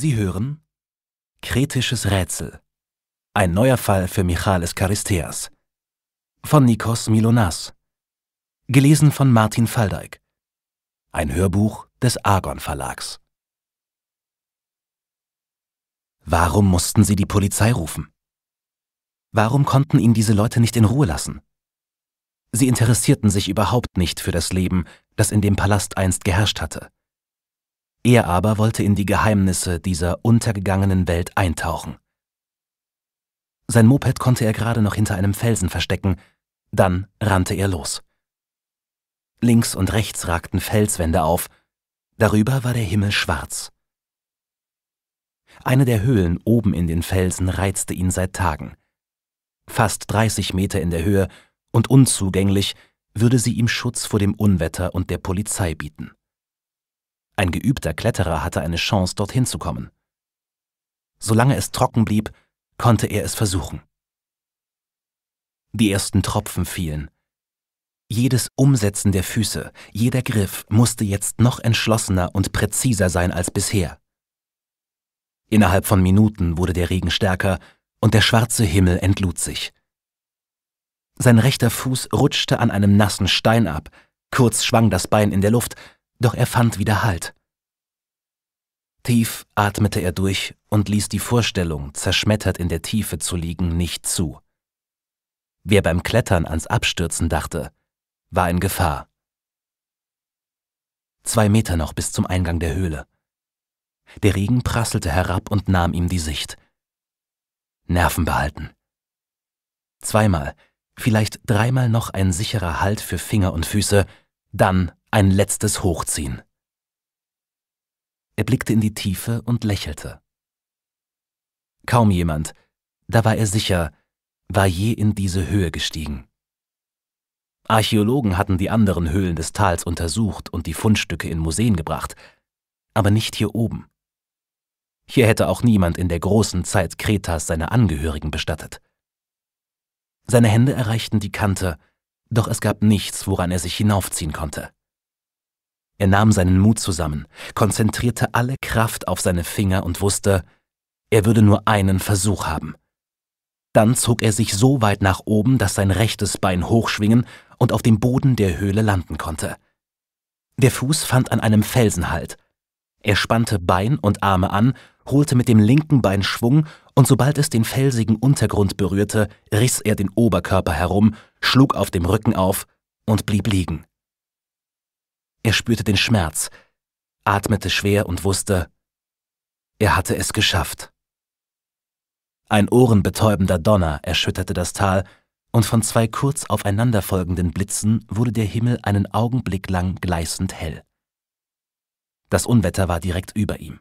Sie hören Kretisches Rätsel. Ein neuer Fall für Michalis Charisteas. Von Nikos Milonas. Gelesen von Martin Faldeig. Ein Hörbuch des Argon Verlags. Warum mussten sie die Polizei rufen? Warum konnten ihn diese Leute nicht in Ruhe lassen? Sie interessierten sich überhaupt nicht für das Leben, das in dem Palast einst geherrscht hatte. Er aber wollte in die Geheimnisse dieser untergegangenen Welt eintauchen. Sein Moped konnte er gerade noch hinter einem Felsen verstecken, dann rannte er los. Links und rechts ragten Felswände auf, darüber war der Himmel schwarz. Eine der Höhlen oben in den Felsen reizte ihn seit Tagen. Fast 30 Meter in der Höhe und unzugänglich würde sie ihm Schutz vor dem Unwetter und der Polizei bieten. Ein geübter Kletterer hatte eine Chance, dorthin zu kommen. Solange es trocken blieb, konnte er es versuchen. Die ersten Tropfen fielen. Jedes Umsetzen der Füße, jeder Griff musste jetzt noch entschlossener und präziser sein als bisher. Innerhalb von Minuten wurde der Regen stärker und der schwarze Himmel entlud sich. Sein rechter Fuß rutschte an einem nassen Stein ab, kurz schwang das Bein in der Luft, doch er fand wieder Halt. Tief atmete er durch und ließ die Vorstellung, zerschmettert in der Tiefe zu liegen, nicht zu. Wer beim Klettern ans Abstürzen dachte, war in Gefahr. Zwei Meter noch bis zum Eingang der Höhle. Der Regen prasselte herab und nahm ihm die Sicht. Nerven behalten. Zweimal, vielleicht dreimal noch ein sicherer Halt für Finger und Füße, dann ein letztes Hochziehen. Er blickte in die Tiefe und lächelte. Kaum jemand, da war er sicher, war je in diese Höhe gestiegen. Archäologen hatten die anderen Höhlen des Tals untersucht und die Fundstücke in Museen gebracht, aber nicht hier oben. Hier hätte auch niemand in der großen Zeit Kretas seine Angehörigen bestattet. Seine Hände erreichten die Kante, doch es gab nichts, woran er sich hinaufziehen konnte. Er nahm seinen Mut zusammen, konzentrierte alle Kraft auf seine Finger und wusste, er würde nur einen Versuch haben. Dann zog er sich so weit nach oben, dass sein rechtes Bein hochschwingen und auf dem Boden der Höhle landen konnte. Der Fuß fand an einem Felsen Halt. Er spannte Bein und Arme an, holte mit dem linken Bein Schwung und sobald es den felsigen Untergrund berührte, riss er den Oberkörper herum, schlug auf dem Rücken auf und blieb liegen. Er spürte den Schmerz, atmete schwer und wusste, er hatte es geschafft. Ein ohrenbetäubender Donner erschütterte das Tal, und von zwei kurz aufeinanderfolgenden Blitzen wurde der Himmel einen Augenblick lang gleißend hell. Das Unwetter war direkt über ihm.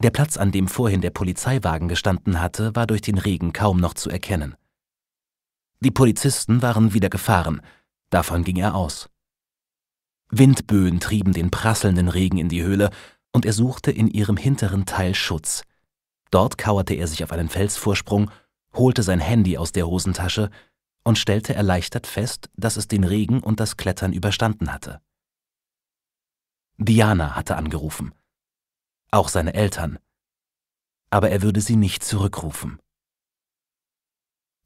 Der Platz, an dem vorhin der Polizeiwagen gestanden hatte, war durch den Regen kaum noch zu erkennen. Die Polizisten waren wieder gefahren, davon ging er aus. Windböen trieben den prasselnden Regen in die Höhle, und er suchte in ihrem hinteren Teil Schutz. Dort kauerte er sich auf einen Felsvorsprung, holte sein Handy aus der Hosentasche und stellte erleichtert fest, dass es den Regen und das Klettern überstanden hatte. Diana hatte angerufen. Auch seine Eltern. Aber er würde sie nicht zurückrufen.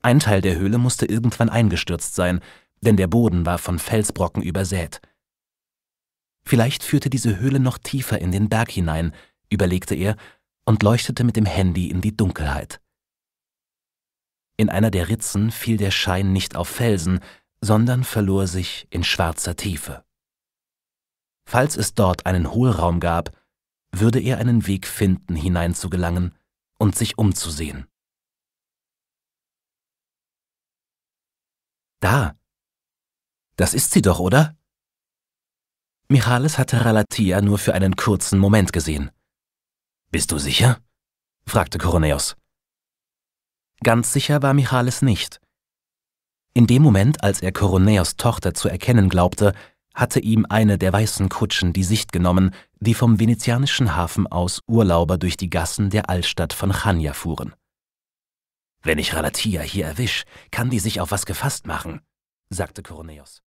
Ein Teil der Höhle musste irgendwann eingestürzt sein, denn der Boden war von Felsbrocken übersät. Vielleicht führte diese Höhle noch tiefer in den Berg hinein, überlegte er und leuchtete mit dem Handy in die Dunkelheit. In einer der Ritzen fiel der Schein nicht auf Felsen, sondern verlor sich in schwarzer Tiefe. Falls es dort einen Hohlraum gab, würde er einen Weg finden, hineinzugelangen und sich umzusehen. Da. Das ist sie doch, oder? Michalis hatte Ralatia nur für einen kurzen Moment gesehen. Bist du sicher? fragte Koroneos. Ganz sicher war Michalis nicht. In dem Moment, als er Koroneos Tochter zu erkennen glaubte, hatte ihm eine der weißen Kutschen die Sicht genommen, die vom venezianischen Hafen aus Urlauber durch die Gassen der Altstadt von Chania fuhren. Wenn ich Ralatia hier erwisch, kann die sich auf was gefasst machen, sagte Koroneos.